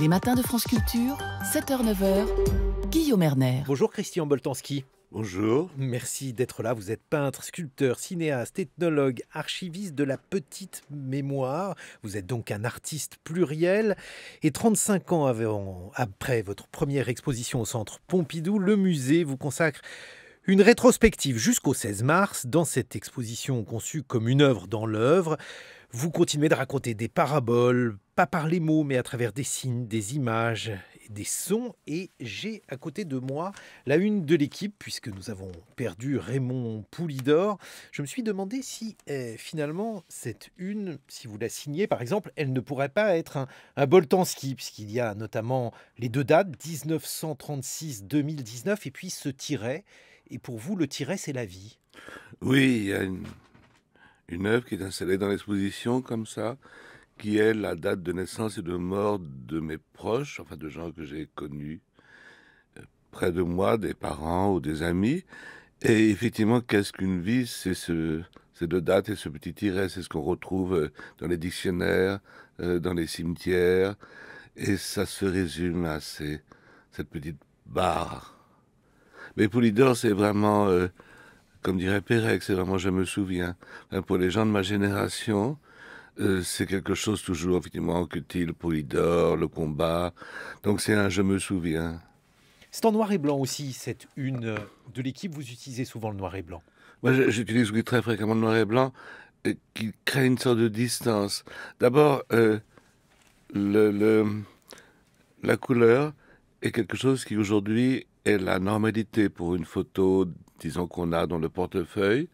Les matins de France Culture, 7h-9h, Guillaume Erner. Bonjour Christian Boltanski. Bonjour. Merci d'être là. Vous êtes peintre, sculpteur, cinéaste, ethnologue, archiviste de la petite mémoire. Vous êtes donc un artiste pluriel. Et 35 ans après votre première exposition au centre Pompidou, le musée vous consacre une rétrospective jusqu'au 16 mars dans cette exposition conçue comme une œuvre dans l'œuvre. Vous continuez de raconter des paraboles, pas par les mots, mais à travers des signes, des images, des sons. Et j'ai à côté de moi la une de l'équipe, puisque nous avons perdu Raymond Poulidor. Je me suis demandé si euh, finalement cette une, si vous la signez par exemple, elle ne pourrait pas être un, un Boltanski, puisqu'il y a notamment les deux dates, 1936-2019, et puis ce tiret. Et pour vous, le tiret, c'est la vie. Oui, il y a une une œuvre qui est installée dans l'exposition comme ça, qui est la date de naissance et de mort de mes proches, enfin de gens que j'ai connus euh, près de moi, des parents ou des amis. Et effectivement, qu'est-ce qu'une vie C'est ce, ces deux dates et ce petit tiret, c'est ce qu'on retrouve euh, dans les dictionnaires, euh, dans les cimetières. Et ça se résume à ces, cette petite barre. Mais Poulidor, c'est vraiment comme dirait Pérec, c'est vraiment je me souviens. pour les gens de ma génération, euh, c'est quelque chose toujours, effectivement, que pour Polydor, le combat. Donc c'est un je me souviens. C'est en noir et blanc aussi, cette une euh, de l'équipe. Vous utilisez souvent le noir et blanc. Moi, j'utilise très fréquemment le noir et blanc, qui crée une sorte de distance. D'abord, euh, la couleur est quelque chose qui aujourd'hui est la normalité pour une photo disons qu'on a dans le portefeuille.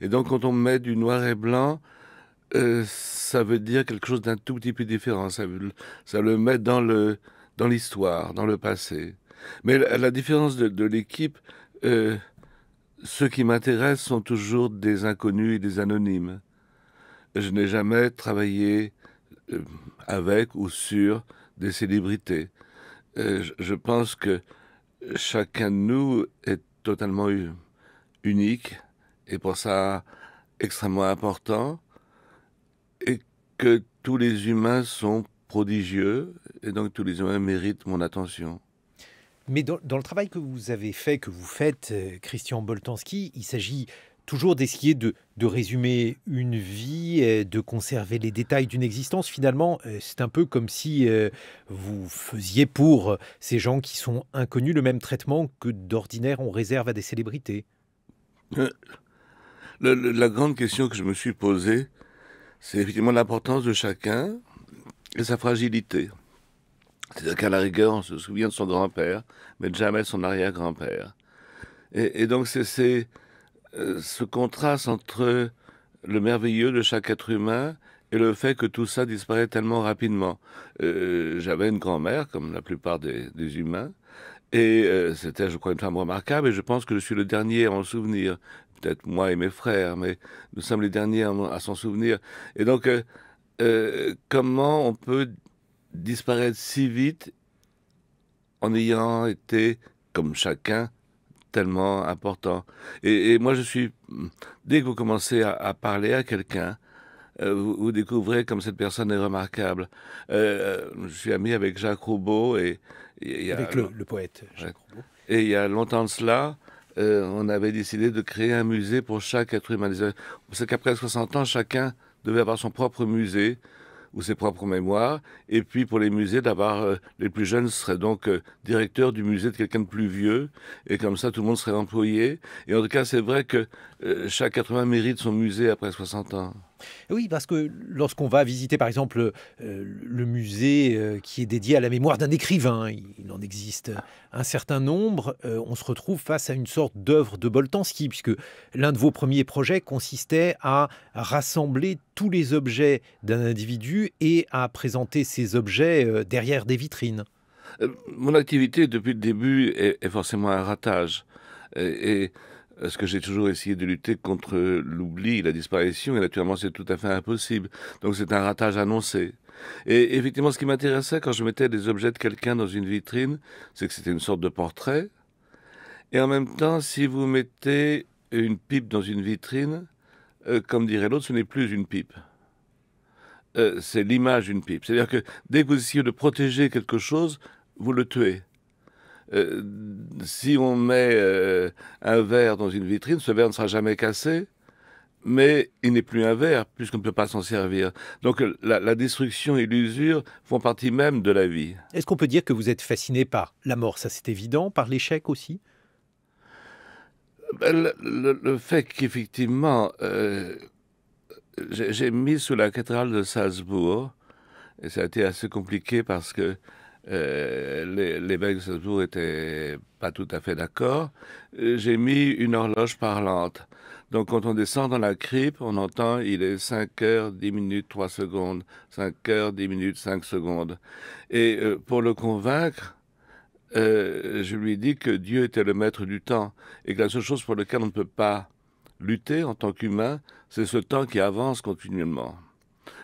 Et donc quand on met du noir et blanc, euh, ça veut dire quelque chose d'un tout petit peu différent. Ça, le met dans le dans l'histoire, dans le passé. Mais à la différence de, l'équipe, euh, ceux qui m'intéressent sont toujours des inconnus et des anonymes. Je n'ai jamais travaillé euh, avec ou sur des célébrités. Je, je pense que chacun de nous est totalement unique et pour ça extrêmement important et que tous les humains sont prodigieux et donc tous les humains méritent mon attention. Mais dans, le travail que vous avez fait, que vous faites, euh, Christian Boltanski, il s'agit toujours d'essayer de, résumer une vie, de conserver les détails d'une existence. Finalement, euh, c'est un peu comme si euh, vous faisiez pour ces gens qui sont inconnus le même traitement que d'ordinaire on réserve à des célébrités. Euh, la grande question que je me suis posée, c'est effectivement l'importance de chacun et sa fragilité. C'est-à-dire qu'à la rigueur, on se souvient de son grand-père, mais jamais son arrière-grand-père. Et, donc, c'est euh, ce contraste entre le merveilleux de chaque être humain et le fait que tout ça disparaît tellement rapidement. Euh, j'avais une grand-mère, comme la plupart des, humains, et euh, c'était, je crois, une femme remarquable, et je pense que je suis le dernier à en souvenir. Peut-être moi et mes frères, mais nous sommes les derniers à s'en souvenir. Et donc, euh, euh, comment on peut disparaître si vite en ayant été, comme chacun, tellement important Et, moi, je suis. Dès que vous commencez à, parler à quelqu'un, vous, vous, découvrez comme cette personne est remarquable. je suis ami avec Jacques Roubaud et avec le, poète Et il y a longtemps de cela, euh, on avait décidé de créer un musée pour chaque être humain. C'est qu'après 60 ans, chacun devait avoir son propre musée ou ses propres mémoires. Et puis pour les musées, d'avoir euh, les plus jeunes seraient donc euh, directeurs du musée de quelqu'un de plus vieux. Et comme ça, tout le monde serait employé. Et en tout cas, c'est vrai que chaque être humain mérite son musée après 60 ans. Oui, parce que lorsqu'on va visiter par exemple euh, le musée euh, qui est dédié à la mémoire d'un écrivain, il en existe un certain nombre, euh, on se retrouve face à une sorte d'œuvre de Boltanski, puisque l'un de vos premiers projets consistait à rassembler tous les objets d'un individu et à présenter ces objets derrière des vitrines. Mon activité depuis le début est, forcément un ratage. et parce euh, que j'ai toujours essayé de lutter contre l'oubli, la disparition, et naturellement c'est tout à fait impossible. Donc c'est un ratage annoncé. Et effectivement, ce qui m'intéressait quand je mettais des objets de quelqu'un dans une vitrine, c'est que c'était une sorte de portrait. Et en même temps, si vous mettez une pipe dans une vitrine, euh, comme dirait l'autre, ce n'est plus une pipe. Euh, c'est l'image d'une pipe. C'est-à-dire que dès que vous essayez de protéger quelque chose, vous le tuez. Euh, si on met euh, un verre dans une vitrine, ce verre ne sera jamais cassé, mais il n'est plus un verre puisqu'on ne peut pas s'en servir. Donc la, destruction et l'usure font partie même de la vie. Est-ce qu'on peut dire que vous êtes fasciné par la mort, ça c'est évident, par l'échec aussi ben, le, fait qu'effectivement, euh, j'ai mis sous la cathédrale de Salzbourg, et ça a été assez compliqué parce que l'évêque euh, l'évêque ce Strasbourg n'était pas tout à fait d'accord. Euh, j'ai mis une horloge parlante. Donc quand on descend dans la crypte, on entend il est 5 heures 10 minutes 3 secondes, 5 heures 10 minutes 5 secondes. Et euh, pour le convaincre, je lui ai dit que Dieu était le maître du temps et que la seule chose pour laquelle on ne peut pas lutter en tant qu'humain, c'est ce temps qui avance continuellement.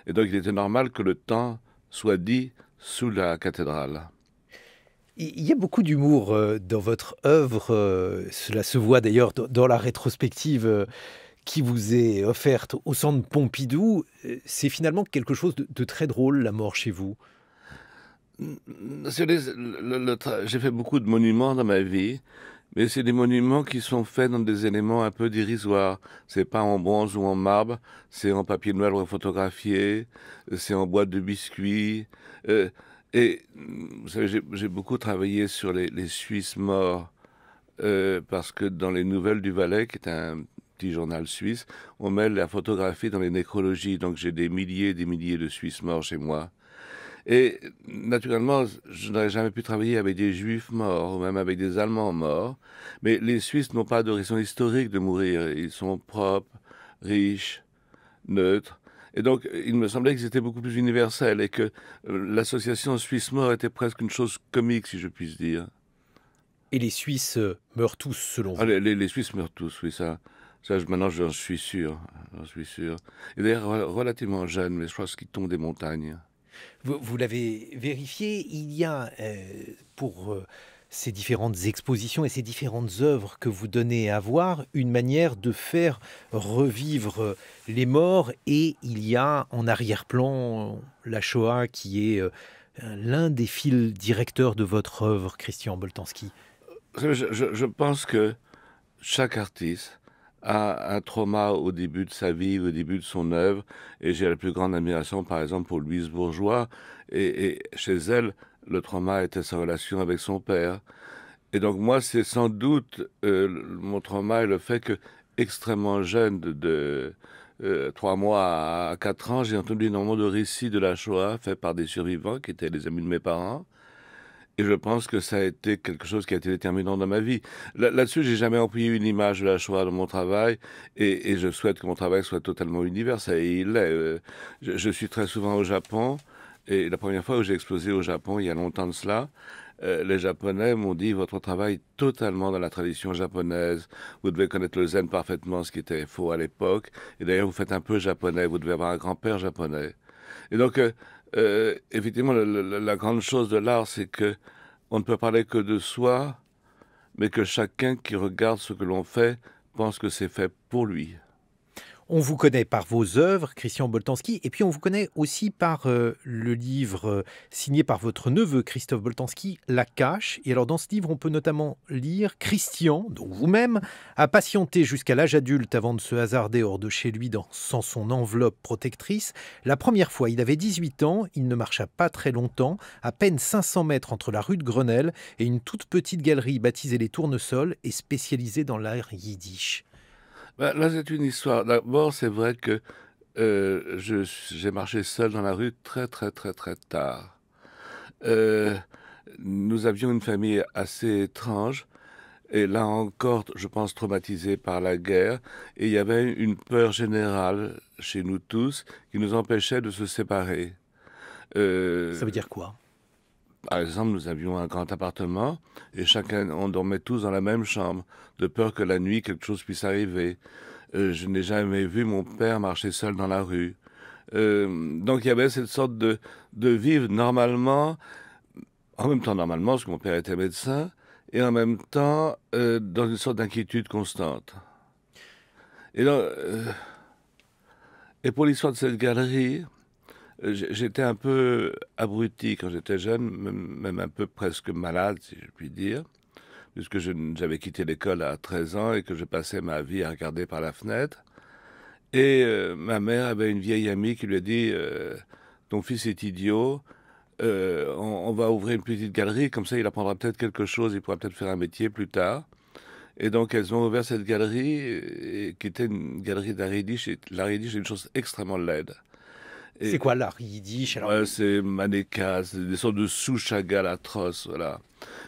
Et donc il était normal que le temps soit dit sous la cathédrale. Il y a beaucoup d'humour euh, dans votre œuvre. Euh, cela se voit d'ailleurs dans la rétrospective euh, qui vous est offerte au centre Pompidou. C'est finalement quelque chose de très drôle, la mort chez vous. Mm, j'ai fait beaucoup de monuments dans ma vie, mais c'est des monuments qui sont faits dans des éléments un peu dérisoires. C'est pas en bronze ou en marbre, c'est en papier noir photographié, c'est en boîte de biscuits, euh, et vous savez, j'ai beaucoup travaillé sur les, Suisses morts, euh, parce que dans les Nouvelles du Valais, qui est un petit journal suisse, on mêle la photographie dans les nécrologies. Donc j'ai des milliers et des milliers de Suisses morts chez moi. Et naturellement, je n'aurais jamais pu travailler avec des Juifs morts ou même avec des Allemands morts. Mais les Suisses n'ont pas de raison historique de mourir. Ils sont propres, riches, neutres. Et donc, il me semblait que c'était beaucoup plus universel et que euh, l'association Suisse-Mort était presque une chose comique, si je puis dire. Et les Suisses euh, meurent tous, selon vous ah, les, Suisses meurent tous, oui, ça. ça maintenant, j'en suis sûr. J'en suis sûr. Et d'ailleurs, relativement jeune, mais je crois qu'ils tombent des montagnes. Vous, l'avez vérifié, il y a, euh, pour ces différentes expositions et ces différentes œuvres que vous donnez à voir une manière de faire revivre les morts et il y a en arrière-plan euh, la Shoah qui est euh, l'un des fils directeurs de votre œuvre, Christian Boltanski. Euh, je, pense que chaque artiste a un trauma au début de sa vie, au début de son œuvre, et j'ai la plus grande admiration par exemple pour Louise Bourgeois, et chez elle, le trauma était sa relation avec son père. Et donc moi, c'est sans doute euh, mon trauma et le fait que extrêmement jeune, de, euh, trois mois à quatre ans, j'ai entendu énormément de récits de la Shoah faits par des survivants qui étaient les amis de mes parents. Et je pense que ça a été quelque chose qui a été déterminant dans ma vie. Là-dessus, j'ai jamais employé une image de la Shoah dans mon travail, et, je souhaite que mon travail soit totalement universel, et il l'est. Euh, je, suis très souvent au Japon, et la première fois où j'ai exposé au Japon, il y a longtemps de cela, euh, les Japonais m'ont dit votre travail est totalement dans la tradition japonaise. Vous devez connaître le zen parfaitement, ce qui était faux à l'époque. Et d'ailleurs, vous faites un peu japonais. Vous devez avoir un grand-père japonais. Et donc, euh, euh, effectivement, la grande chose de l'art, c'est que on ne peut parler que de soi, mais que chacun qui regarde ce que l'on fait pense que c'est fait pour lui. On vous connaît par vos œuvres, Christian Boltanski, et puis on vous connaît aussi par euh, le livre euh, signé par votre neveu, Christophe Boltanski, La Cache. Et alors dans ce livre, on peut notamment lire Christian, dont vous-même, a patienté jusqu'à l'âge adulte avant de se hasarder hors de chez lui sans son enveloppe protectrice. La première fois, il avait 18 ans, il ne marcha pas très longtemps, à peine 500 mètres entre la rue de Grenelle et une toute petite galerie baptisée Les Tournesols et spécialisée dans l'art yiddish. Bah, là, c'est une histoire. D'abord, c'est vrai que euh, j'ai marché seul dans la rue très, très, très, très tard. Euh, nous avions une famille assez étrange. Et là encore, je pense traumatisée par la guerre, et il y avait une peur générale chez nous tous qui nous empêchait de se séparer. Euh, Ça veut dire quoi par exemple, nous avions un grand appartement et chacun, on dormait tous dans la même chambre, de peur que la nuit quelque chose puisse arriver. Euh, je n'ai jamais vu mon père marcher seul dans la rue. Euh, donc il y avait cette sorte de, vivre normalement, en même temps normalement, parce que mon père était médecin, et en même temps euh, dans une sorte d'inquiétude constante. Et, donc, et pour l'histoire de cette galerie, euh, j'étais un peu abruti quand j'étais jeune, même un peu presque malade, si je puis dire, puisque j'avais quitté l'école à 13 ans et que je passais ma vie à regarder par la fenêtre. Et euh, ma mère avait une vieille amie qui lui a dit euh, Ton fils est idiot, on, va ouvrir une petite galerie, comme ça il apprendra peut-être quelque chose, il pourra peut-être faire un métier plus tard. Et donc elles ont ouvert cette galerie, qui était une galerie d'Aridish. Et est une chose extrêmement laide. C'est quoi l'art yiddish alors... C'est maneka c'est des sortes de souches à atroces, voilà.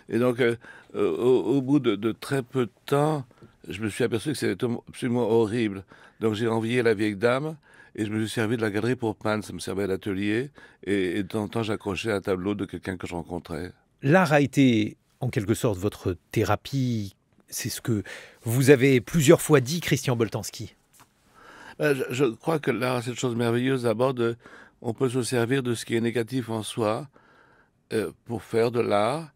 Et donc, euh, euh, au, bout de, très peu de temps, je me suis aperçu que c'était absolument horrible. Donc, j'ai envié la vieille dame et je me suis servi de la galerie pour peindre. Ça me servait à l'atelier et, et, de temps en temps, j'accrochais un tableau de quelqu'un que je rencontrais. L'art a été, en quelque sorte, votre thérapie. C'est ce que vous avez plusieurs fois dit, Christian Boltanski. Euh, je, crois que l'art cette chose merveilleuse d'abord on peut se servir de ce qui est négatif en soi euh, pour faire de l'art.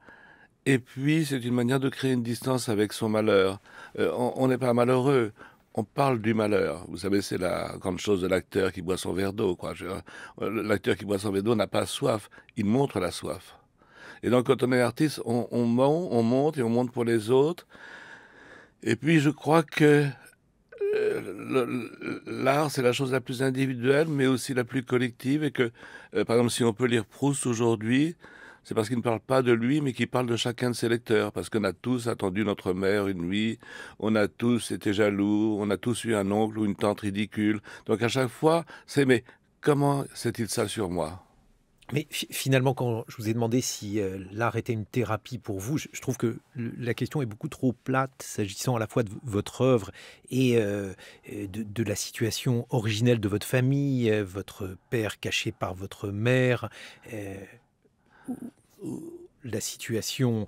Et puis, c'est une manière de créer une distance avec son malheur. Euh, on n'est pas malheureux, on parle du malheur. Vous savez, c'est la grande chose de l'acteur qui boit son verre d'eau. L'acteur qui boit son verre d'eau n'a pas soif, il montre la soif. Et donc, quand on est artiste, on, on, monte, on monte et on monte pour les autres. Et puis, je crois que l'art, c'est la chose la plus individuelle, mais aussi la plus collective. Et que, euh, par exemple, si on peut lire Proust aujourd'hui, c'est parce qu'il ne parle pas de lui, mais qu'il parle de chacun de ses lecteurs. Parce qu'on a tous attendu notre mère une nuit, on a tous été jaloux, on a tous eu un oncle ou une tante ridicule. Donc à chaque fois, c'est mais comment cest il ça sur moi mais finalement, quand je vous ai demandé si euh, l'art était une thérapie pour vous, je, trouve que la question est beaucoup trop plate, s'agissant à la fois de votre œuvre et euh, euh, de, la situation originelle de votre famille, votre père caché par votre mère, la situation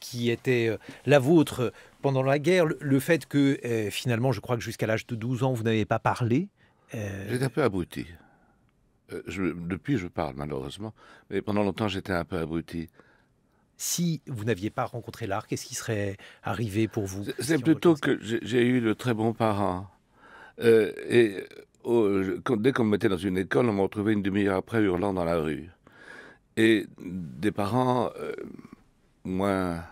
qui était la vôtre pendant la guerre, le, fait que finalement, je crois que jusqu'à l'âge de 12 ans, vous n'avez pas parlé. J'ai un peu abouti. Euh, depuis, je parle malheureusement, mais pendant longtemps, j'étais un peu abruti. Si vous n'aviez pas rencontré l'art, qu'est-ce qui serait arrivé pour vous C'est plutôt que j'ai eu de très bons parents. Euh, et oh, dès qu'on me mettait dans une école, on m'en retrouvait une demi-heure après hurlant dans la rue. Et des parents euh, moins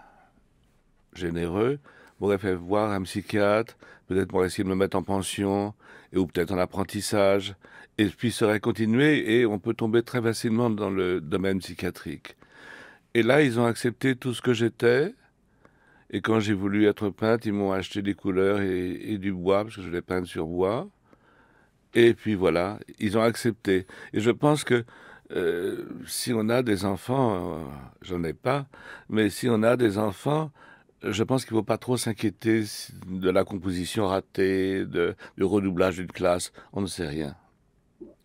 généreux m'auraient fait voir un psychiatre, peut-être pour essayer de me mettre en pension, et, ou peut-être en apprentissage, et puis serait continué, et on peut tomber très facilement dans le domaine psychiatrique. Et là, ils ont accepté tout ce que j'étais, et quand j'ai voulu être peintre, ils m'ont acheté des couleurs et, du bois, parce que je voulais peindre sur bois. Et puis voilà, ils ont accepté. Et je pense que euh, si on a des enfants, je euh, j'en ai pas, mais si on a des enfants, je pense qu'il ne faut pas trop s'inquiéter de la composition ratée, du redoublage d'une classe. On ne sait rien.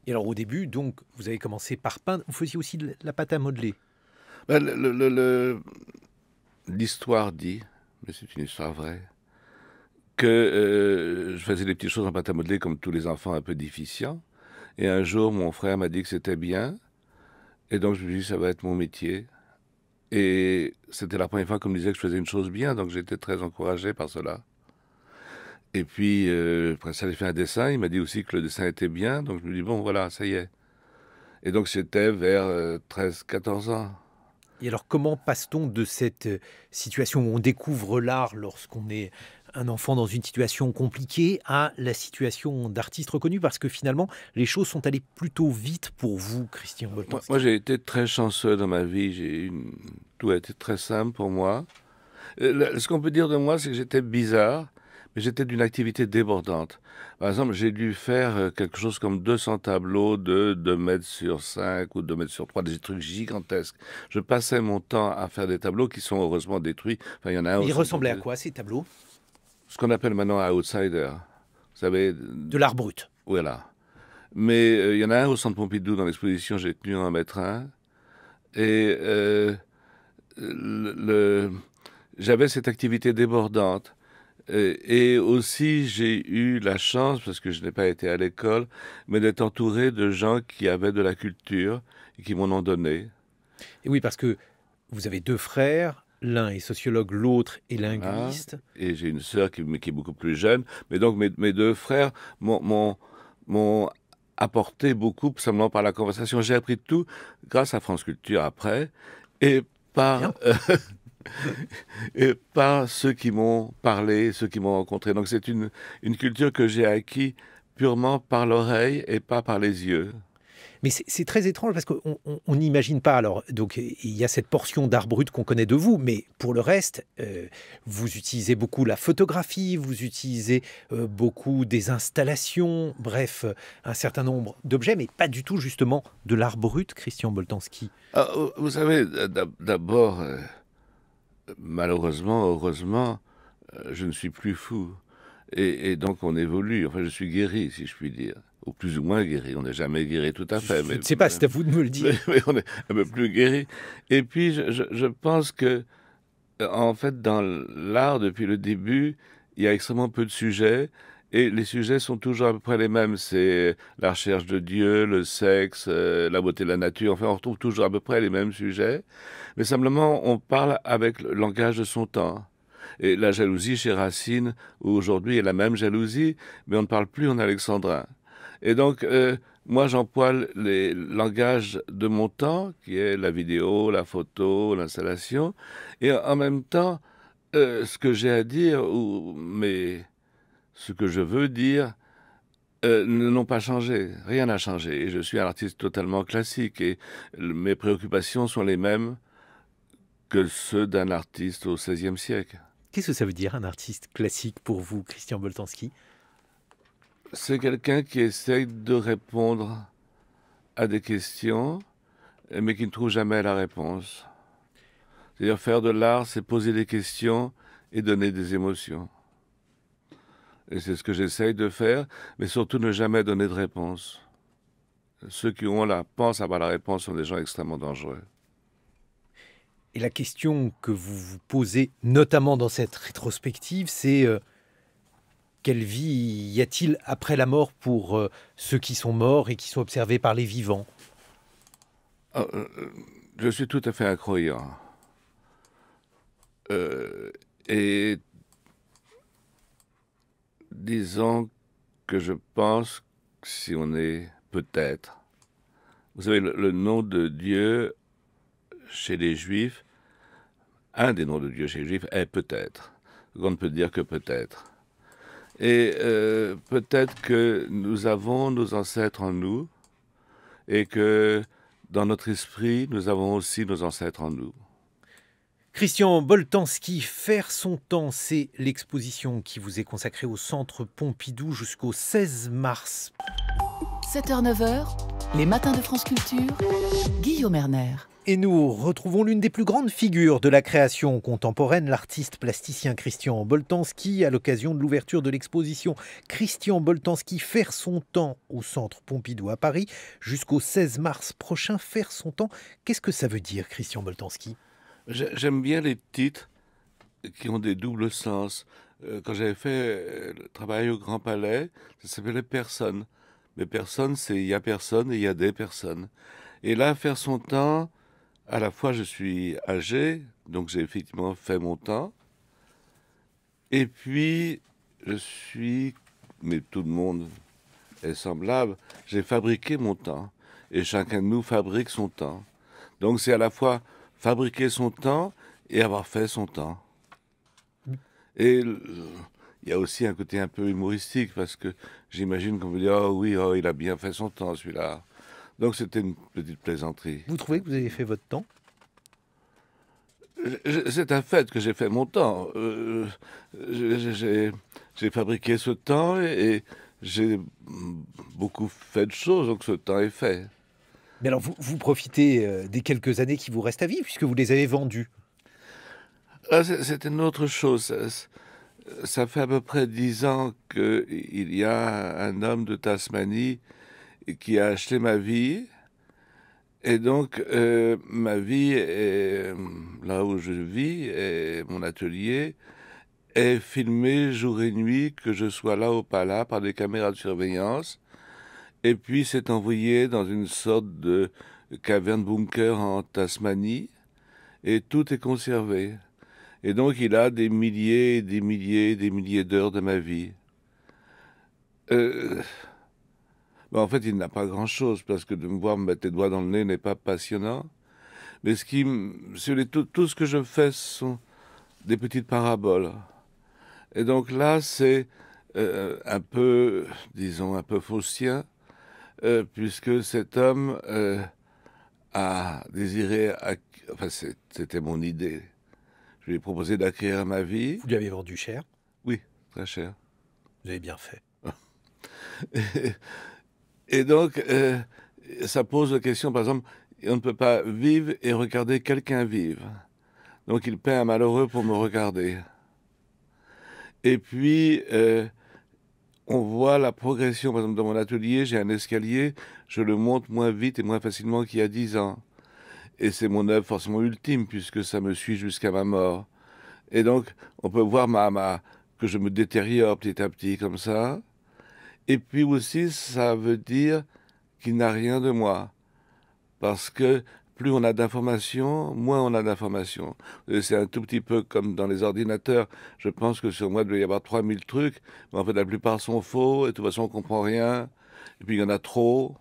Et alors au début, donc, vous avez commencé par peindre. Vous faisiez aussi de la pâte à modeler. Ben, l'histoire dit, mais c'est une histoire vraie, que euh, je faisais des petites choses en pâte à modeler comme tous les enfants un peu déficients. Et un jour, mon frère m'a dit que c'était bien. Et donc je me suis dit, ça va être mon métier. Et c'était la première fois qu'on me disait que je faisais une chose bien, donc j'étais très encouragé par cela. Et puis, euh, ça avait fait un dessin, il m'a dit aussi que le dessin était bien, donc je me dis, bon, voilà, ça y est. Et donc, c'était vers 13-14 euh, ans. Et alors, comment passe-t-on de cette euh, situation où on découvre l'art lorsqu'on est un enfant dans une situation compliquée à la situation d'artiste reconnu Parce que finalement, les choses sont allées plutôt vite pour vous, Christian Moi, j'ai été très chanceux dans ma vie. Tout a été très simple pour moi. Euh, ce qu'on peut dire de moi, c'est que j'étais bizarre, mais j'étais d'une activité débordante. Par exemple, j'ai dû faire euh, quelque chose comme 200 tableaux de 2 mètres sur 5 ou 2 mètres sur 3, des trucs gigantesques. Je passais mon temps à faire des tableaux qui sont heureusement détruits. Enfin, il y en a Ils ressemblaient à quoi ces tableaux ce qu'on appelle maintenant un outsider. Vous savez, de l'art brut. Voilà. Mais euh, il y en a un au Centre Pompidou dans l'exposition, j'ai tenu un en un. Et euh, le, j'avais cette activité débordante. Et, et aussi, j'ai eu la chance, parce que je n'ai pas été à l'école, mais d'être entouré de gens qui avaient de la culture et qui m'en ont donné. Et oui, parce que vous avez deux frères, l'un est sociologue, l'autre est linguiste. Ah, et j'ai une sœur qui, qui, est beaucoup plus jeune. Mais donc mes, deux frères m'ont apporté beaucoup simplement par la conversation. J'ai appris tout grâce à France Culture après et par... et par ceux qui m'ont parlé, ceux qui m'ont rencontré. Donc c'est une, une culture que j'ai acquise purement par l'oreille et pas par les yeux. Mais c'est très étrange parce qu'on n'imagine pas. Alors, donc, il y a cette portion d'art brut qu'on connaît de vous, mais pour le reste, euh, vous utilisez beaucoup la photographie, vous utilisez euh, beaucoup des installations, bref, euh, un certain nombre d'objets, mais pas du tout justement de l'art brut, Christian Boltanski. Ah, oh, vous savez, d'abord, malheureusement, heureusement, je ne suis plus fou. Et, donc on évolue. Enfin, je suis guéri, si je puis dire. Ou plus ou moins guéri. On n'est jamais guéri tout à fait. Je ne sais pas, c'est à vous de me le dire. Mais, on est un peu plus guéri. Et puis, je, pense que, en fait, dans l'art, depuis le début, il y a extrêmement peu de sujets. Et les sujets sont toujours à peu près les mêmes. C'est la recherche de Dieu, le sexe, euh, la beauté de la nature. Enfin, on retrouve toujours à peu près les mêmes sujets. Mais simplement, on parle avec le langage de son temps. Et la jalousie chez Racine, aujourd'hui, est la même jalousie, mais on ne parle plus en alexandrin. Et donc, euh, moi, j'emploie les langages de mon temps, qui est la vidéo, la photo, l'installation, et en même temps, euh, ce que j'ai à dire, ou mais ce que je veux dire, euh, n'ont pas changé. Rien n'a changé. Et je suis un artiste totalement classique, et mes préoccupations sont les mêmes que ceux d'un artiste au XVIe siècle. Qu'est-ce que ça veut dire un artiste classique pour vous, Christian Boltanski C'est quelqu'un qui essaye de répondre à des questions, mais qui ne trouve jamais la réponse. C'est-à-dire faire de l'art, c'est poser des questions et donner des émotions. Et c'est ce que j'essaye de faire, mais surtout ne jamais donner de réponse. Ceux qui ont la pensent à la réponse sont des gens extrêmement dangereux. Et la question que vous vous posez, notamment dans cette rétrospective, c'est euh, quelle vie y a-t-il après la mort pour euh, ceux qui sont morts et qui sont observés par les vivants ah, euh, Je suis tout à fait incroyant. et disons que je pense que si on est peut-être, vous savez, le nom de Dieu chez les Juifs un des noms de Dieu chez les Juifs est peut-être. On ne peut dire que peut-être. Et euh, peut-être que nous avons nos ancêtres en nous et que dans notre esprit, nous avons aussi nos ancêtres en nous. Christian Boltanski, Faire son temps, c'est l'exposition qui vous est consacrée au Centre Pompidou jusqu'au 16 mars. 7h-9h, les matins de France Culture, Guillaume Erner. Et nous retrouvons l'une des plus grandes figures de la création contemporaine, l'artiste plasticien Christian Boltanski, à l'occasion de l'ouverture de l'exposition Christian Boltanski Faire son temps au centre Pompidou à Paris jusqu'au 16 mars prochain. Faire son temps, qu'est-ce que ça veut dire, Christian Boltanski J'aime bien les titres qui ont des doubles sens. Euh, quand j'avais fait euh, le travail au Grand Palais, ça s'appelait Personne. Mais personne, c'est il y a personne et il y a des personnes. Et là, faire son temps, à la fois je suis âgé, donc j'ai effectivement fait mon temps, et puis je suis, mais tout le monde est semblable, j'ai fabriqué mon temps, et chacun de nous fabrique son temps. Donc c'est à la fois fabriquer son temps et avoir fait son temps. Et il y a aussi un côté un peu humoristique, parce que j'imagine qu'on veut dire, oh oui, oh, il a bien fait son temps celui-là. Donc c'était une petite plaisanterie. Vous trouvez que vous avez fait votre temps c'est un fait que j'ai fait mon temps. Euh, j'ai fabriqué ce temps et, j'ai beaucoup fait de choses, donc ce temps est fait. Mais alors, vous, profitez euh, des quelques années qui vous restent à vie, puisque vous les avez vendues. Ah, c'est une autre chose. Ça, fait à peu près dix ans qu'il y a un homme de Tasmanie qui a acheté ma vie. Et donc, euh, ma vie, est, là où je vis, et mon atelier, est filmé jour et nuit, que je sois là ou pas là, par des caméras de surveillance. Et puis, c'est envoyé dans une sorte de caverne bunker en Tasmanie. Et tout est conservé. Et donc, il a des milliers, des milliers, des milliers d'heures de ma vie. Euh, bah, en fait, il n'a pas grand-chose, parce que de me voir me mettre les doigts dans le nez n'est pas passionnant. Mais ce qui, sur tout, ce que je fais sont des petites paraboles. Et donc là, c'est euh, un peu, disons, un peu faussien, euh, puisque cet homme euh, a désiré, enfin, c'était mon idée. Je lui ai proposé d'acquérir ma vie. Vous lui avez vendu cher Oui, très cher. Vous avez bien fait. Et donc, euh, ça pose la question, par exemple, on ne peut pas vivre et regarder quelqu'un vivre. Donc il peint un malheureux pour me regarder. Et puis, euh, on voit la progression. Par exemple, dans mon atelier, j'ai un escalier, je le monte moins vite et moins facilement qu'il y a dix ans. Et c'est mon œuvre forcément ultime, puisque ça me suit jusqu'à ma mort. Et donc, on peut voir ma, ma, que je me détériore petit à petit comme ça. Et puis aussi, ça veut dire qu'il n'a rien de moi. Parce que plus on a d'informations, moins on a d'informations. C'est un tout petit peu comme dans les ordinateurs. Je pense que sur moi, il doit y avoir 3000 trucs, mais en fait, la plupart sont faux, et de toute façon, on ne comprend rien. Et puis, il y en a trop.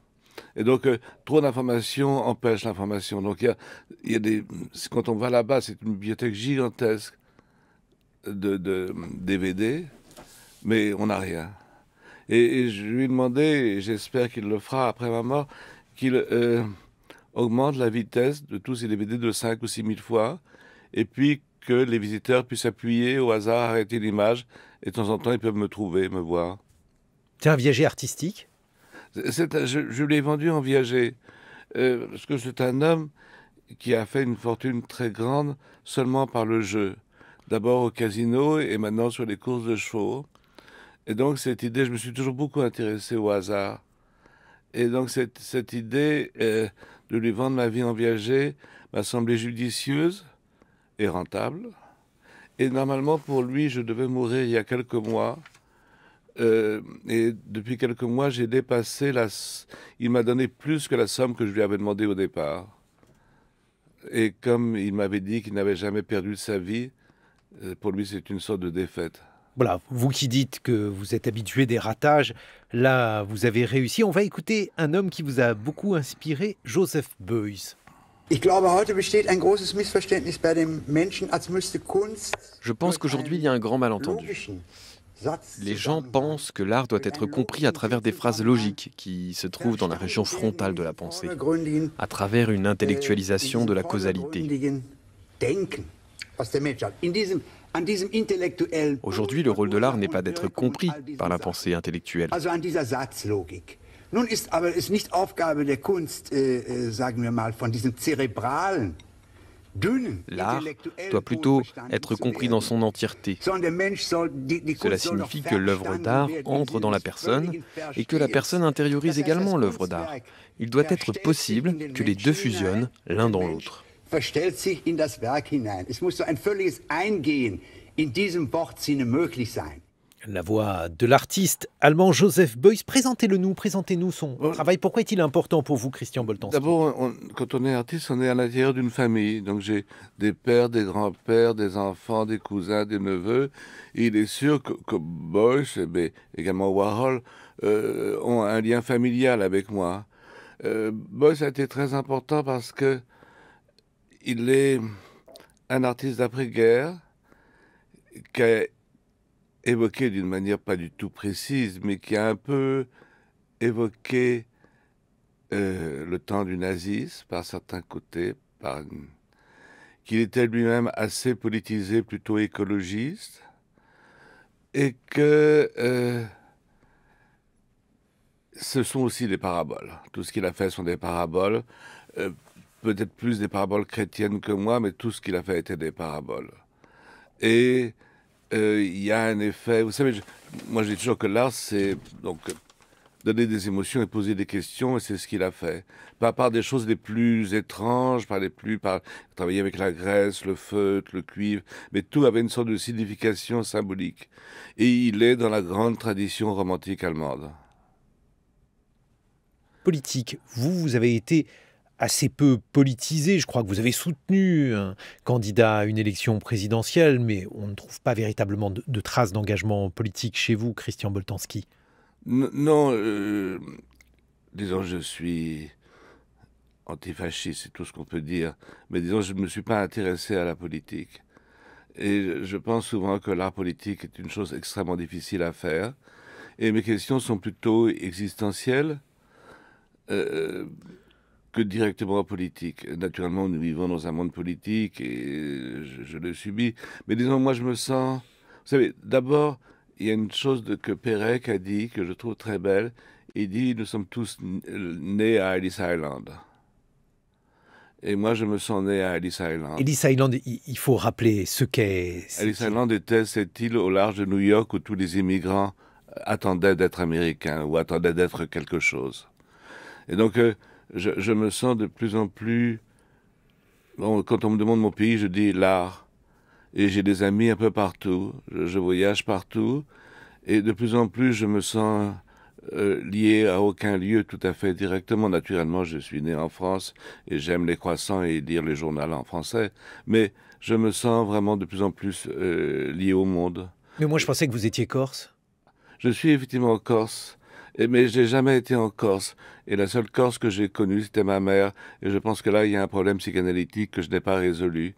Et donc, euh, trop d'informations empêche l'information. Donc, il des... quand on va là-bas, c'est une bibliothèque gigantesque de DVD, mais on n'a rien. Et, je lui ai demandé, j'espère qu'il le fera après ma mort, qu'il euh, augmente la vitesse de tous ses DVD de 5 ou 6 000 fois, et puis que les visiteurs puissent appuyer au hasard, arrêter l'image, et de temps en temps, ils peuvent me trouver, me voir. C'est un viager artistique je, l'ai vendu en viager, euh, parce que c'est un homme qui a fait une fortune très grande seulement par le jeu. D'abord au casino et maintenant sur les courses de chevaux. Et donc cette idée, je me suis toujours beaucoup intéressé au hasard. Et donc cette, idée euh, de lui vendre ma vie en viager m'a semblé judicieuse et rentable. Et normalement pour lui, je devais mourir il y a quelques mois. Euh, et depuis quelques mois, j'ai dépassé la... Il m'a donné plus que la somme que je lui avais demandé au départ. Et comme il m'avait dit qu'il n'avait jamais perdu sa vie, euh, pour lui, c'est une sorte de défaite. Voilà, vous qui dites que vous êtes habitué des ratages, là, vous avez réussi. On va écouter un homme qui vous a beaucoup inspiré, Joseph Beuys. Je pense qu'aujourd'hui, il y a un grand malentendu. Les gens pensent que l'art doit être compris à travers des phrases logiques qui se trouvent dans la région frontale de la pensée, à travers une äh, intellectualisation de la causalité. Aujourd'hui, le rôle de l'art n'est pas d'être compris par la pensée intellectuelle. L'art doit plutôt être compris dans son entièreté. Cela signifie que l'œuvre d'art entre dans la personne et que la personne intériorise également l'œuvre d'art. Il doit être possible que les deux fusionnent l'un dans l'autre sich in das Werk hinein. Es muss La voix de l'artiste allemand Joseph Beuys. Présentez-le nous, présentez-nous son travail. Pourquoi est-il important pour vous, Christian Boltanski D'abord, quand on est artiste, on est à l'intérieur d'une famille. Donc j'ai des pères, des grands-pères, des enfants, des cousins, des neveux. il est sûr que, Beuys, mais eh également Warhol, euh, ont un lien familial avec moi. Euh, Beuys a été très important parce que il est un artiste d'après-guerre qui a évoqué d'une manière pas du tout précise, mais qui a un peu évoqué euh, le temps du nazisme par certains côtés, par qu'il était lui-même assez politisé, plutôt écologiste, et que euh, ce sont aussi des paraboles. Tout ce qu'il a fait sont des paraboles. Euh, peut-être plus des paraboles chrétiennes que moi, mais tout ce qu'il a fait était des paraboles. Et euh, il y a un effet, vous savez, moi je dis toujours que l'art, c'est donc donner des émotions et poser des questions, et c'est ce qu'il a fait. Pas par des choses les plus étranges, par les plus, par travailler avec la graisse, le feutre, le cuivre, mais tout avait une sorte de signification symbolique. Et il est dans la grande tradition romantique allemande. Politique, vous, vous avez été assez peu politisé. Je crois que vous avez soutenu un candidat à une élection présidentielle, mais on ne trouve pas véritablement de, traces d'engagement politique chez vous, Christian Boltanski. non, euh, disons, je suis antifasciste, c'est tout ce qu'on peut dire, mais disons, je ne me suis pas intéressé à la politique. Et je pense souvent que l'art politique est une chose extrêmement difficile à faire. Et mes questions sont plutôt existentielles. Euh, que directement politique. Naturellement, nous vivons dans un monde politique et je, le subis. Mais disons, moi, je me sens. Vous savez, d'abord, il y a une chose de, que Pérec a dit que je trouve très belle. Il dit Nous sommes tous euh, nés à Ellis Island. Et moi, je me sens né à Ellis Island. Ellis Island, il faut rappeler ce qu'est. Ellis Island était cette île au large de New York où tous les immigrants euh, attendaient d'être américains ou attendaient d'être quelque chose. Et donc. Euh, je, me sens de plus en plus. quand on me demande mon pays, je dis l'art. Et j'ai des amis un peu partout. Je, voyage partout. Et de plus en plus, je me sens euh, lié à aucun lieu tout à fait directement. Naturellement, je suis né en France et j'aime les croissants et lire les journaux en français. Mais je me sens vraiment de plus en plus euh, lié au monde. Mais moi, je pensais que vous étiez corse. Je suis effectivement corse mais n'ai jamais été en Corse. Et la seule Corse que j'ai connue, c'était ma mère. Et je pense que là, il y a un problème psychanalytique que je n'ai pas résolu.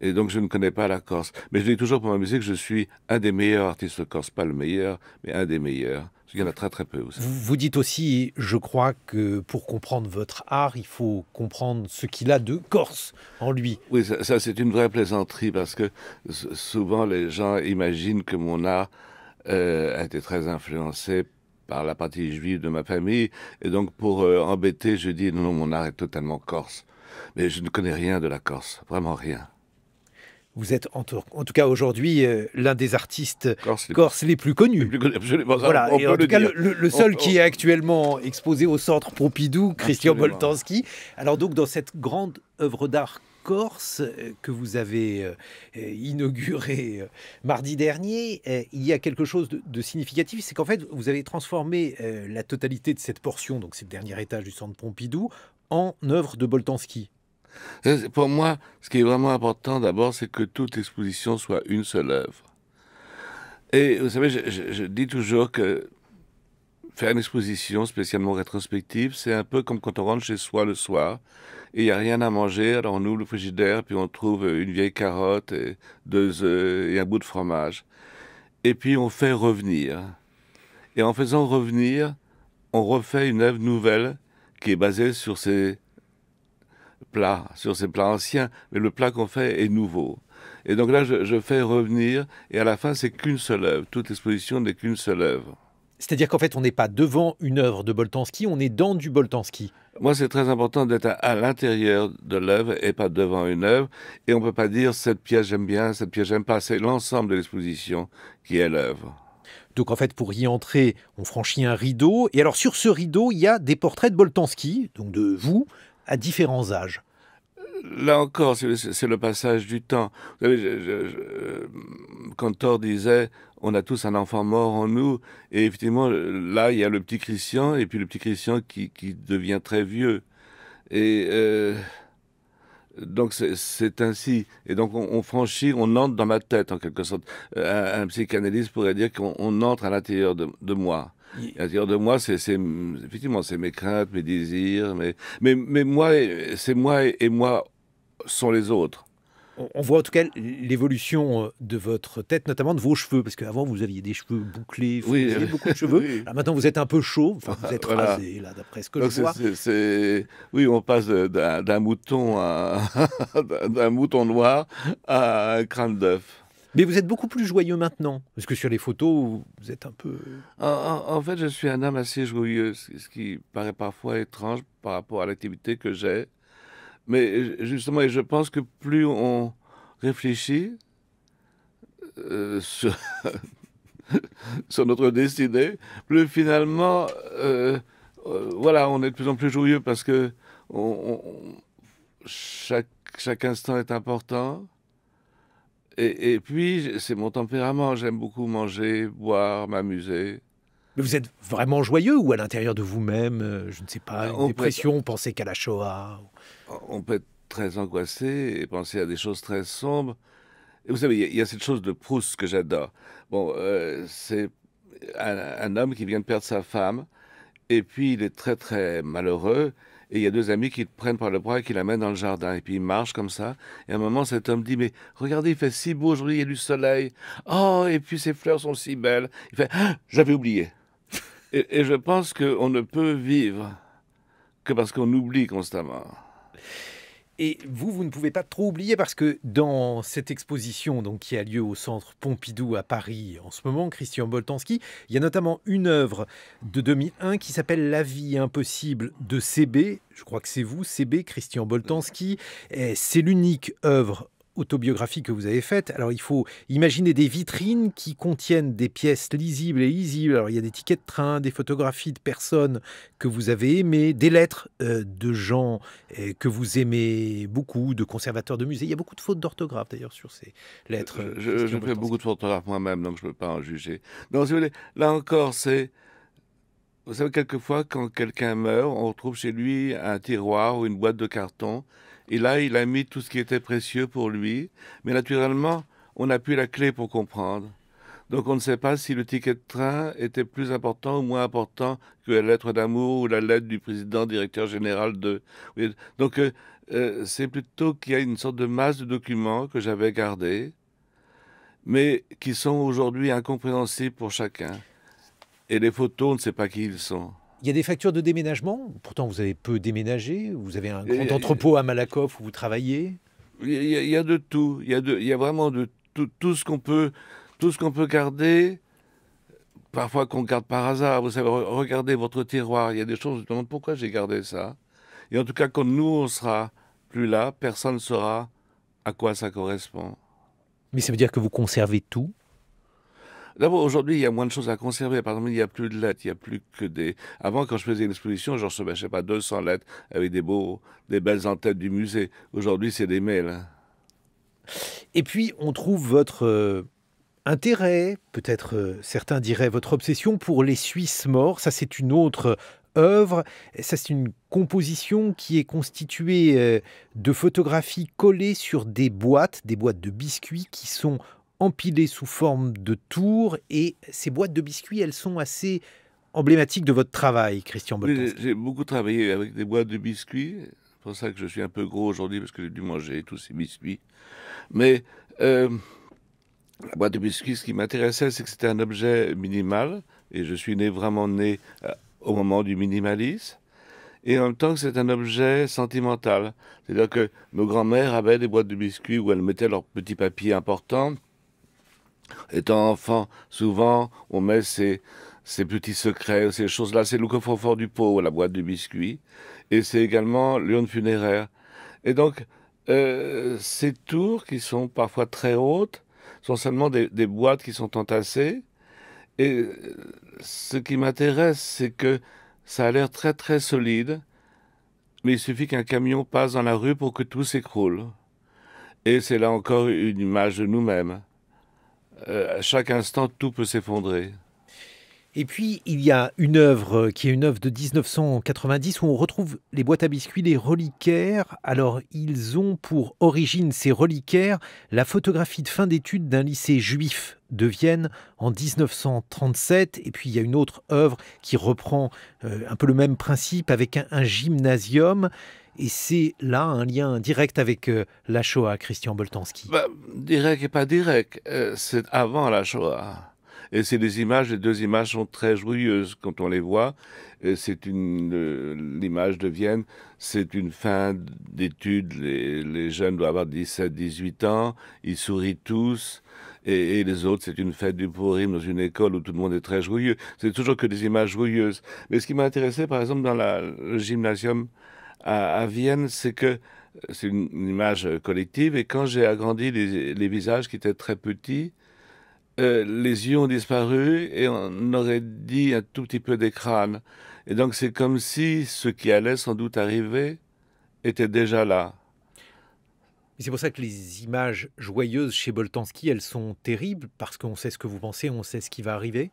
Et donc, je ne connais pas la Corse. Mais je dis toujours pour ma musique, que je suis un des meilleurs artistes corse. Pas le meilleur, mais un des meilleurs. Il y en a très très peu aussi. Vous, dites aussi, je crois que pour comprendre votre art, il faut comprendre ce qu'il a de Corse en lui. Oui, ça, c'est une vraie plaisanterie parce que souvent les gens imaginent que mon art euh, a été très influencé par la partie juive de ma famille. Et donc, pour euh, embêter, je dis non, mon art est totalement corse. Mais je ne connais rien de la Corse, vraiment rien. Vous êtes en, tout, cas aujourd'hui euh, l'un des artistes corse les, plus connus. en tout le cas, le, seul qui oh, oh. est actuellement exposé au centre Pompidou, Christian Boltanski. Alors donc dans cette grande œuvre d'art Corse euh, que vous avez euh, euh, inauguré mardi dernier, il y a quelque chose de, significatif, c'est qu'en fait, vous avez transformé la totalité de cette portion, donc c'est le dernier étage du centre Pompidou, en œuvre de Boltanski. Pour moi, ce qui est vraiment important d'abord, c'est que toute exposition soit une seule œuvre. Et vous savez, je dis toujours que faire une exposition spécialement rétrospective, c'est un peu comme quand on rentre chez soi le soir et il n'y a rien à manger, alors on ouvre le frigidaire, puis on trouve une vieille carotte et deux œufs et un bout de fromage. Et puis on fait revenir. Et en faisant revenir, on refait une œuvre nouvelle qui est basée sur ces plats, sur ces plats anciens, mais le plat qu'on fait est nouveau. Et donc là, je, je fais revenir, et à la fin, c'est qu'une seule œuvre. Toute exposition n'est qu'une seule œuvre. C'est-à-dire qu'en fait, on n'est pas devant une œuvre de Boltanski, on est dans du Boltanski. Moi, c'est très important d'être à, l'intérieur de l'œuvre et pas devant une œuvre. Et on ne peut pas dire cette pièce j'aime bien, cette pièce j'aime pas. C'est l'ensemble de l'exposition qui est l'œuvre. Donc en fait, pour y entrer, on franchit un rideau. Et alors sur ce rideau, il y a des portraits de Boltanski, donc de vous, à différents âges. Euh, là encore, c'est le passage du temps. Vous savez, je, euh, Cantor disait on a tous un enfant mort en nous. Et effectivement, là, il y a le petit Christian, et puis le petit Christian qui, devient très vieux. Et euh, donc, c'est ainsi. Et donc, on, franchit, on entre dans ma tête, en quelque sorte. Euh, un, psychanalyste pourrait dire qu'on entre à l'intérieur de, moi. À l'intérieur de moi, c'est effectivement, c'est mes craintes, mes désirs, mais, mais moi, c'est moi et moi sont les autres on voit en tout cas l'évolution euh, de votre tête, notamment de vos cheveux, parce qu'avant vous aviez des cheveux bouclés, vous aviez beaucoup de cheveux. maintenant vous êtes un peu chaud, vous êtes rasé là, d'après ce que je vois. Oui, on passe d'un mouton d'un mouton noir à un crâne d'œuf. Mais vous êtes beaucoup plus joyeux maintenant, parce que sur les photos, vous êtes un peu. En, en fait, je suis un homme assez joyeux, ce qui paraît parfois étrange par rapport à l'activité que j'ai. Mais euh, justement, je pense que plus on réfléchit euh, sur, notre destinée, plus finalement, euh, voilà, on est de plus en plus joyeux parce que chaque, instant est important. et puis, c'est mon tempérament. J'aime beaucoup manger, boire, m'amuser. Mais vous êtes vraiment joyeux ou à l'intérieur de vous-même, euh, je ne sais pas, une dépression, penser qu'à la Shoah On peut être très angoissé et penser à des choses très sombres. Et vous savez, il y, a cette chose de Proust que j'adore. Bon, euh, c'est un, homme qui vient de perdre sa femme et puis il est très très malheureux. Et il y a deux amis qui le prennent par le bras et qui l'amènent dans le jardin. Et puis il marche comme ça. Et à un moment, cet homme dit Mais regardez, il fait si beau aujourd'hui, il y a du soleil. Oh, et puis ces fleurs sont si belles. Il fait ah, J'avais oublié. Et, je pense qu'on ne peut vivre que parce qu'on oublie constamment. Et vous, vous ne pouvez pas trop oublier parce que dans cette exposition donc, qui a lieu au centre Pompidou à Paris en ce moment, Christian Boltanski, il y a notamment une œuvre de 2001 qui s'appelle La vie impossible de CB. Je crois que c'est vous, CB, Christian Boltanski. C'est l'unique œuvre autobiographie que vous avez faite, alors il faut imaginer des vitrines qui contiennent des pièces lisibles et lisibles. Alors il y a des tickets de train, des photographies de personnes que vous avez aimées, des lettres euh, de gens euh, que vous aimez beaucoup, de conservateurs de musées. Il y a beaucoup de fautes d'orthographe d'ailleurs sur ces lettres. Euh, je, fais beaucoup de fautes d'orthographe moi-même, donc je ne peux pas en juger. Donc là encore, c'est... Vous savez, quelquefois, quand quelqu'un meurt, on retrouve chez lui un tiroir ou une boîte de carton et là, il a mis tout ce qui était précieux pour lui. Mais naturellement, on n'a plus la clé pour comprendre. Donc on ne sait pas si le ticket de train était plus important ou moins important que la lettre d'amour ou la lettre du président directeur général de... Donc euh, euh, c'est plutôt qu'il y a une sorte de masse de documents que j'avais gardés, mais qui sont aujourd'hui incompréhensibles pour chacun. Et les photos, on ne sait pas qui ils sont. Il y a des factures de déménagement. Pourtant, vous avez peu déménagé. Vous avez un grand entrepôt à Malakoff où vous travaillez. Il y, a, de tout. Il y a, y vraiment de tout, ce qu'on peut, tout ce qu'on peut garder. Parfois qu'on garde par hasard. Vous savez, regardez votre tiroir. Il y a des choses. Je me demande pourquoi j'ai gardé ça. Et en tout cas, quand nous on sera plus là, personne ne saura à quoi ça correspond. Mais ça veut dire que vous conservez tout D'abord, aujourd'hui, il y a moins de choses à conserver. Par exemple, il n'y a plus de lettres, il n'y a plus que des. Avant, quand je faisais une exposition, je recevais, je sais pas, 200 lettres avec des beaux, des belles entêtes du musée. Aujourd'hui, c'est des mails. Hein. Et puis, on trouve votre euh, intérêt, peut-être euh, certains diraient votre obsession pour les Suisses morts. Ça, c'est une autre euh, œuvre. Ça, c'est une composition qui est constituée de photographies collées sur des boîtes, des boîtes de biscuits qui sont Empilés sous forme de tours. Et ces boîtes de biscuits, elles sont assez emblématiques de votre travail, Christian Bolton. j'ai beaucoup travaillé avec des boîtes de biscuits. C'est pour ça que je suis un peu gros aujourd'hui, parce que j'ai dû manger tous ces biscuits. Mais euh, la boîte de biscuits, ce qui m'intéressait, c'est que c'était un objet minimal. Et je suis né vraiment né euh, au moment du minimalisme et en même temps que c'est un objet sentimental. C'est-à-dire que nos grands-mères avaient des boîtes de biscuits où elles mettaient leurs petits papiers importants Étant enfant, souvent, on met ces petits secrets, ces choses-là. C'est le coffre-fort du pot, la boîte du biscuit. Et c'est également l'urne funéraire. Et donc, euh, ces tours qui sont parfois très hautes sont seulement des boîtes qui sont entassées. Et euh, ce qui m'intéresse, c'est que ça a l'air très très solide, mais il suffit qu'un camion passe dans la rue pour que tout s'écroule. Et c'est là encore une image de nous-mêmes. Euh, à chaque instant, tout peut s'effondrer. Et puis, il y a une œuvre qui est une œuvre de 1990 où on retrouve les boîtes à biscuits, les reliquaires. Alors, ils ont pour origine ces reliquaires la photographie de fin d'études d'un lycée juif de Vienne en 1937. Et puis, il y a une autre œuvre qui reprend euh, un peu le même principe avec un, un gymnasium. Et c'est là un lien direct avec euh, la Shoah, Christian Boltanski. Bah, direct et pas direct, euh, c'est avant la Shoah. Et c'est des images, les deux images sont très joyeuses quand on les voit. C'est une l'image de Vienne, c'est une fin d'études. Les, les, jeunes doivent avoir 17, 18 ans, ils sourient tous. Et, les autres, c'est une fête du pourrime dans une école où tout le monde est très joyeux. C'est toujours que des images joyeuses. Mais ce qui m'a intéressé, par exemple, dans la, le gymnasium à, Vienne, c'est que c'est une, image collective, et quand j'ai agrandi les, visages qui étaient très petits, euh, les yeux ont disparu et on aurait dit un tout petit peu des crânes. Et donc c'est comme si ce qui allait sans doute arriver était déjà là. C'est pour ça que les images joyeuses chez Boltanski, elles sont terribles, parce qu'on sait ce que vous pensez, on sait ce qui va arriver.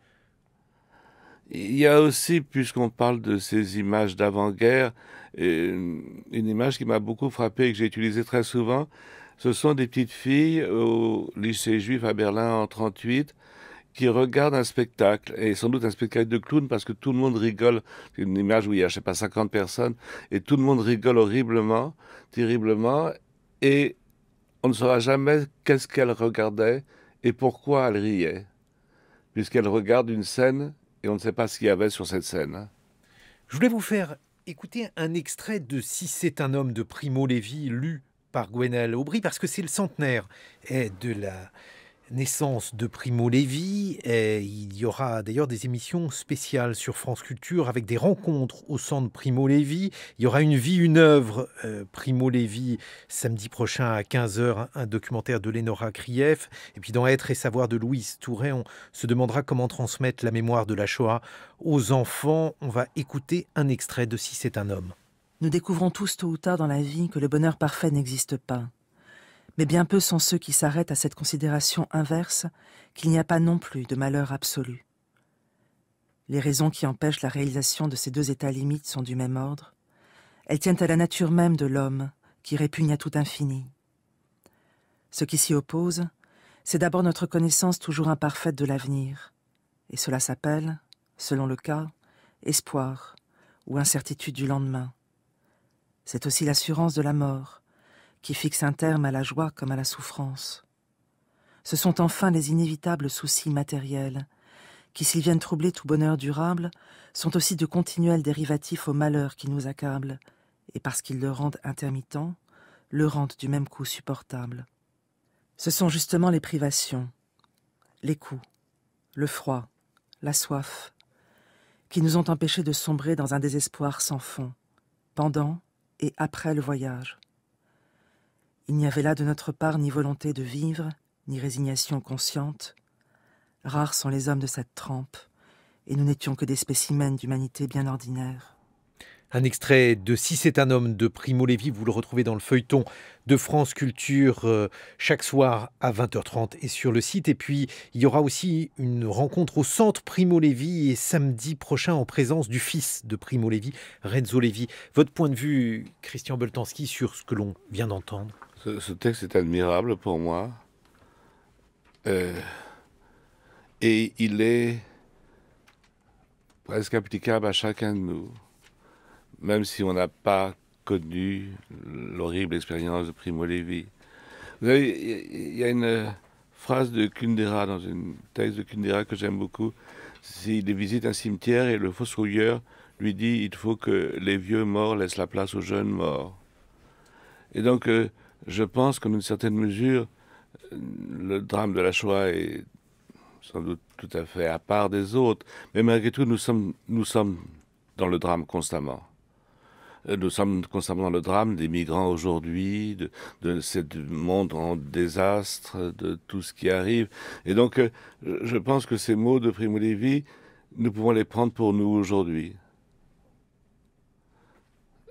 Il y a aussi, puisqu'on parle de ces images d'avant-guerre, euh, une image qui m'a beaucoup frappé et que j'ai utilisée très souvent. Ce sont des petites filles au lycée juif à Berlin en 1938 qui regardent un spectacle, et sans doute un spectacle de clown parce que tout le monde rigole. C'est une image où il y a, je sais pas, 50 personnes, et tout le monde rigole horriblement, terriblement, et on ne saura jamais qu'est-ce qu'elle regardait et pourquoi elle riait puisqu'elle regarde une scène et on ne sait pas ce qu'il y avait sur cette scène. Hein. Je voulais vous faire écouter un extrait de Si c'est un homme de Primo Levi, lu par Gwenaël Aubry, parce que c'est le centenaire et eh, de la naissance de Primo Levi. Et il y aura d'ailleurs des émissions spéciales sur France Culture avec des rencontres au centre Primo Lévy. Il y aura une vie, une œuvre euh, Primo Levi samedi prochain à 15h, un documentaire de Lénora Krief. Et puis dans Être et savoir de Louise Touré, on se demandera comment transmettre la mémoire de la Shoah aux enfants. On va écouter un extrait de Si c'est un homme. Nous découvrons tous tôt ou tard dans la vie que le bonheur parfait n'existe pas mais bien peu sont ceux qui s'arrêtent à cette considération inverse qu'il n'y a pas non plus de malheur absolu. Les raisons qui empêchent la réalisation de ces deux états limites sont du même ordre. Elles tiennent à la nature même de l'homme, qui répugne à tout infini. Ce qui s'y oppose, c'est d'abord notre connaissance toujours imparfaite de l'avenir, et cela s'appelle, selon le cas, espoir ou incertitude du lendemain. C'est aussi l'assurance de la mort, qui fixent un terme à la joie comme à la souffrance. Ce sont enfin les inévitables soucis matériels, qui, s'ils viennent troubler tout bonheur durable, sont aussi de continuels dérivatifs au malheur qui nous accable, et parce qu'ils le rendent intermittent, le rendent du même coup supportable. Ce sont justement les privations, les coups, le froid, la soif, qui nous ont empêchés de sombrer dans un désespoir sans fond, pendant et après le voyage. Il n'y avait là de notre part ni volonté de vivre, ni résignation consciente. Rares sont les hommes de cette trempe, et nous n'étions que des spécimens d'humanité bien ordinaire. Un extrait de Si c'est un homme de Primo Levi, vous le retrouvez dans le feuilleton de France Culture euh, chaque soir à 20h30 et sur le site. Et puis, il y aura aussi une rencontre au centre Primo Levi et samedi prochain en présence du fils de Primo Levi, Renzo Levi. Votre point de vue, Christian Boltanski, sur ce que l'on vient d'entendre ce, texte est admirable pour moi. Euh, et il est presque applicable à chacun de nous, même si on n'a pas connu l'horrible expérience de Primo Levi. Vous savez, il y a une phrase de Kundera dans un texte de Kundera que j'aime beaucoup. Il visite un cimetière et le fossoyeur lui dit il faut que les vieux morts laissent la place aux jeunes morts. Et donc, euh, je pense qu'en une certaine mesure, le drame de la Shoah est sans doute tout à fait à part des autres, mais malgré tout, nous sommes, nous sommes dans le drame constamment. Euh, nous sommes constamment dans le drame des migrants aujourd'hui, de, de ce monde en désastre, de tout ce qui arrive. Et donc, euh, je pense que ces mots de Primo Levi, nous pouvons les prendre pour nous aujourd'hui.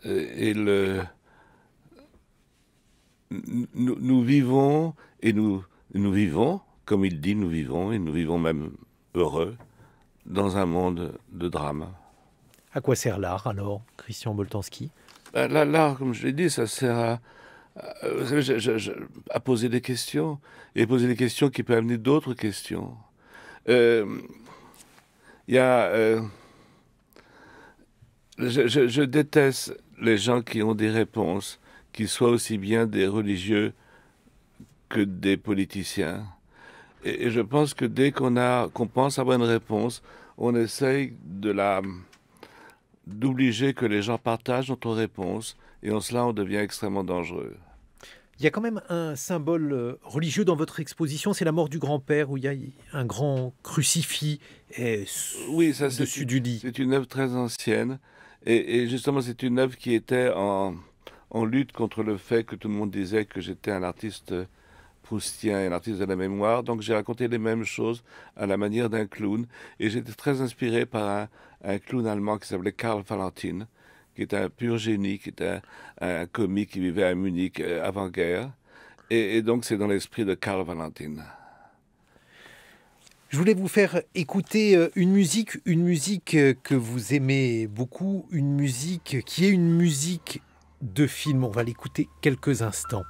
Euh, et le, nous, vivons et nous, nous vivons, comme il dit, nous vivons et nous vivons même heureux dans un monde de drame. À quoi sert l'art alors, Christian Boltanski ben, L'art, comme je l'ai dit, ça sert à, poser des questions, et poser des questions qui peuvent amener d'autres questions. Euh, il y a. Euh, je, déteste les gens qui ont des réponses qu'ils soient aussi bien des religieux que des politiciens. Et, je pense que dès qu'on a, qu'on pense avoir une réponse, on essaye de la, d'obliger que les gens partagent notre réponse, et en cela on devient extrêmement dangereux. Il y a quand même un symbole euh, religieux dans votre exposition, c'est la mort du grand-père, où il y a un grand crucifix et oui, ça, dessus du lit. C'est une œuvre très ancienne, et, et justement c'est une œuvre qui était en, on lutte contre le fait que tout le monde disait que j'étais un artiste euh, proustien, un artiste de la mémoire. Donc j'ai raconté les mêmes choses à la manière d'un clown. Et j'étais très inspiré par un, clown allemand qui s'appelait Karl Valentin, qui est un pur génie, qui était un, comique qui vivait à Munich euh, avant-guerre. Et, et donc c'est dans l'esprit de Karl Valentin. Je voulais vous faire écouter euh, une musique, une musique que vous aimez beaucoup, une musique qui est une musique deux films. On va l'écouter quelques instants.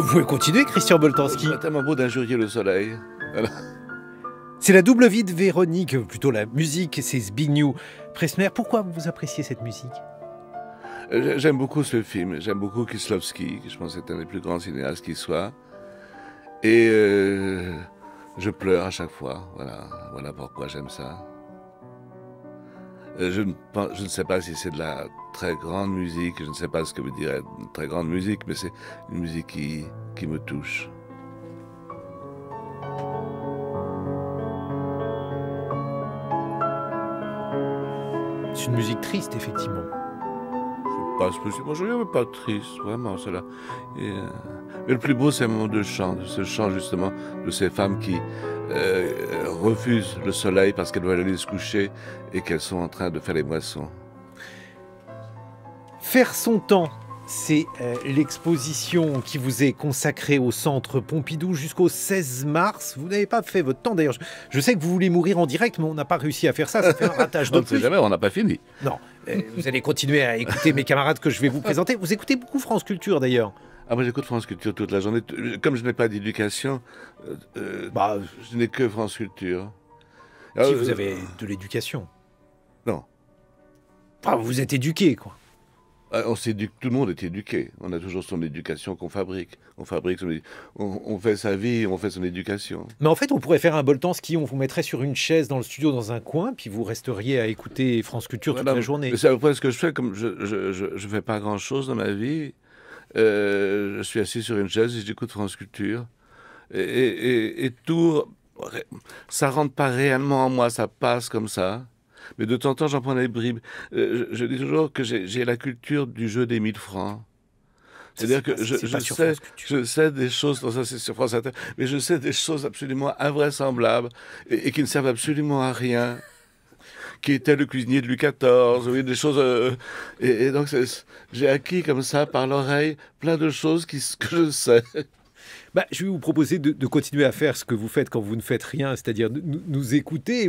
vous pouvez continuer, Christian Boltanski. C'est tellement beau d'injurier le soleil. C'est la double vie de Véronique, plutôt la musique, c'est Zbigniew Presner. Pourquoi vous appréciez cette musique J'aime beaucoup ce film, j'aime beaucoup Kislovski, je pense que un des plus grands cinéastes qui soit. Et euh, je pleure à chaque fois, voilà, voilà pourquoi j'aime ça. Euh, je ne, sais pas si c'est de la très grande musique, je ne sais pas ce que vous de une très grande musique, mais c'est une musique qui, qui me touche. C'est une musique triste, effectivement pas je ne pas triste, vraiment, cela. Et, euh, mais le plus beau, c'est un moment de chant, ce chant, justement, de ces femmes qui euh, refusent le soleil parce qu'elles veulent aller se coucher et qu'elles sont en train de faire les boissons. Faire son temps, c'est euh, l'exposition qui vous est consacrée au centre Pompidou jusqu'au 16 mars. Vous n'avez pas fait votre temps d'ailleurs. Je, sais que vous voulez mourir en direct, mais on n'a pas réussi à faire ça. Ça fait un ratage de on plus. Jamais, on n'a pas fini. Non. Euh, vous allez continuer à écouter mes camarades que je vais vous présenter. Vous écoutez beaucoup France Culture d'ailleurs. Ah, moi j'écoute France Culture toute la journée. Euh, comme je n'ai pas d'éducation, bah, je n'ai que France Culture. Si vous avez de l'éducation. Non. Ah, vous êtes éduqué, quoi. Ah, on tout le monde est éduqué. On a toujours son éducation qu'on fabrique. On fabrique, on, fait sa vie, on fait son éducation. Mais en fait, on pourrait faire un Boltan ski, on vous mettrait sur une chaise dans le studio, dans un coin, puis vous resteriez à écouter France Culture toute la journée. C'est à ce que je fais. Comme je ne fais pas grand-chose dans ma vie, euh, je suis assis sur une chaise et j'écoute France Culture. Et, et, et, tout, ça rentre pas réellement en moi, ça passe comme ça mais de temps en temps, j'en prends des bribes. Euh, je, dis toujours que j'ai la culture du jeu des 1000 francs. C'est-à-dire que je, je sais, des choses, dans ça c'est sur France Inter, mais je sais des choses absolument invraisemblables et, qui ne servent absolument à rien. Qui était le cuisinier de Louis XIV, oui, des choses. Euh, et, donc j'ai acquis comme ça par l'oreille plein de choses qui, que je sais. Bah, je vais vous proposer de, continuer à faire ce que vous faites quand vous ne faites rien, c'est-à-dire nous écouter.